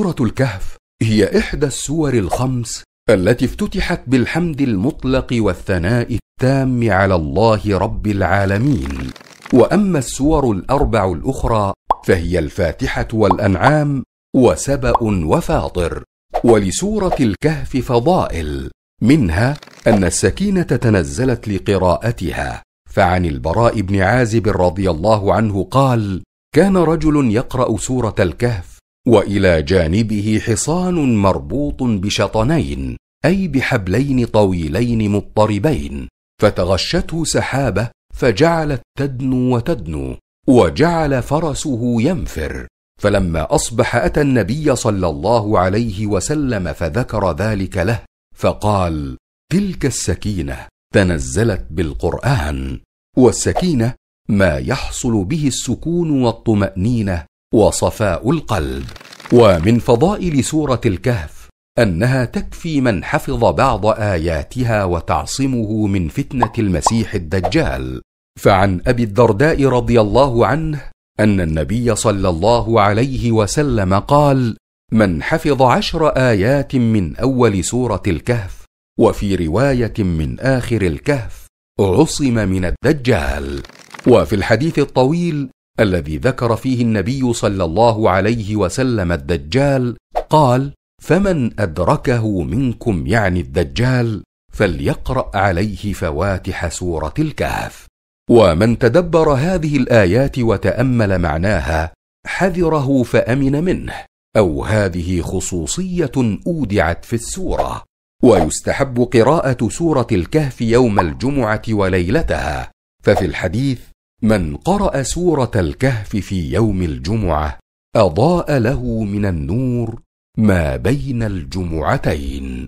سورة الكهف هي إحدى السور الخمس التي افتتحت بالحمد المطلق والثناء التام على الله رب العالمين وأما السور الأربع الأخرى فهي الفاتحة والأنعام وسبأ وفاطر ولسورة الكهف فضائل منها أن السكينة تنزلت لقراءتها فعن البراء بن عازب رضي الله عنه قال كان رجل يقرأ سورة الكهف والى جانبه حصان مربوط بشطنين اي بحبلين طويلين مضطربين فتغشته سحابه فجعلت تدنو وتدنو وجعل فرسه ينفر فلما اصبح اتى النبي صلى الله عليه وسلم فذكر ذلك له فقال تلك السكينه تنزلت بالقران والسكينه ما يحصل به السكون والطمانينه وصفاء القلب ومن فضائل سوره الكهف انها تكفي من حفظ بعض اياتها وتعصمه من فتنه المسيح الدجال فعن ابي الدرداء رضي الله عنه ان النبي صلى الله عليه وسلم قال من حفظ عشر ايات من اول سوره الكهف وفي روايه من اخر الكهف عصم من الدجال وفي الحديث الطويل الذي ذكر فيه النبي صلى الله عليه وسلم الدجال قال فمن ادركه منكم يعني الدجال فليقرا عليه فواتح سوره الكهف ومن تدبر هذه الايات وتامل معناها حذره فامن منه او هذه خصوصيه اودعت في السوره ويستحب قراءه سوره الكهف يوم الجمعه وليلتها ففي الحديث من قرأ سورة الكهف في يوم الجمعة أضاء له من النور ما بين الجمعتين